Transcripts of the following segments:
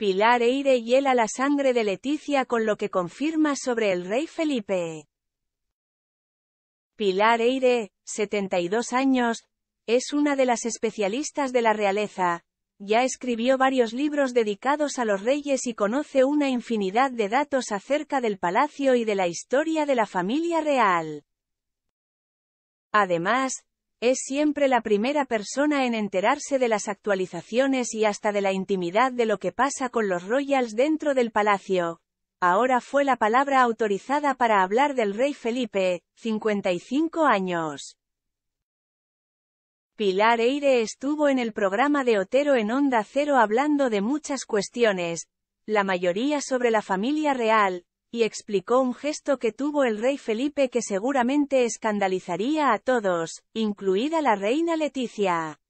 Pilar Eire hiela la sangre de Leticia con lo que confirma sobre el rey Felipe. Pilar Eire, 72 años, es una de las especialistas de la realeza, ya escribió varios libros dedicados a los reyes y conoce una infinidad de datos acerca del palacio y de la historia de la familia real. Además, es siempre la primera persona en enterarse de las actualizaciones y hasta de la intimidad de lo que pasa con los Royals dentro del palacio. Ahora fue la palabra autorizada para hablar del rey Felipe, 55 años. Pilar Eire estuvo en el programa de Otero en Onda Cero hablando de muchas cuestiones, la mayoría sobre la familia real, y explicó un gesto que tuvo el rey Felipe que seguramente escandalizaría a todos, incluida la reina Leticia.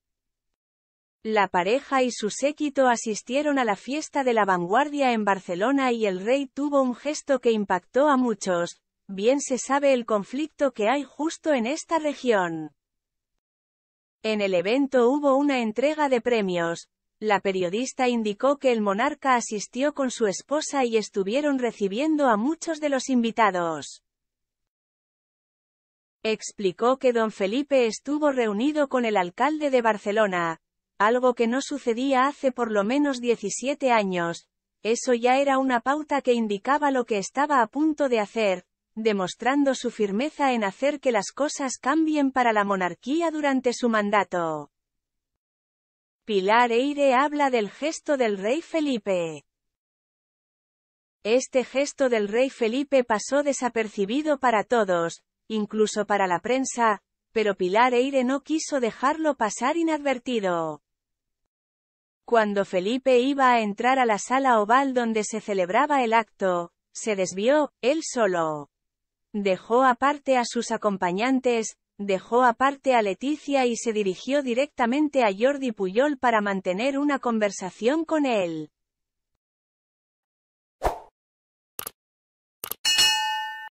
La pareja y su séquito asistieron a la fiesta de la vanguardia en Barcelona y el rey tuvo un gesto que impactó a muchos, bien se sabe el conflicto que hay justo en esta región. En el evento hubo una entrega de premios, la periodista indicó que el monarca asistió con su esposa y estuvieron recibiendo a muchos de los invitados. Explicó que don Felipe estuvo reunido con el alcalde de Barcelona, algo que no sucedía hace por lo menos 17 años, eso ya era una pauta que indicaba lo que estaba a punto de hacer, demostrando su firmeza en hacer que las cosas cambien para la monarquía durante su mandato. Pilar Eire habla del gesto del rey Felipe. Este gesto del rey Felipe pasó desapercibido para todos, incluso para la prensa, pero Pilar Eire no quiso dejarlo pasar inadvertido. Cuando Felipe iba a entrar a la sala oval donde se celebraba el acto, se desvió, él solo. Dejó aparte a sus acompañantes, dejó aparte a Leticia y se dirigió directamente a Jordi Puyol para mantener una conversación con él.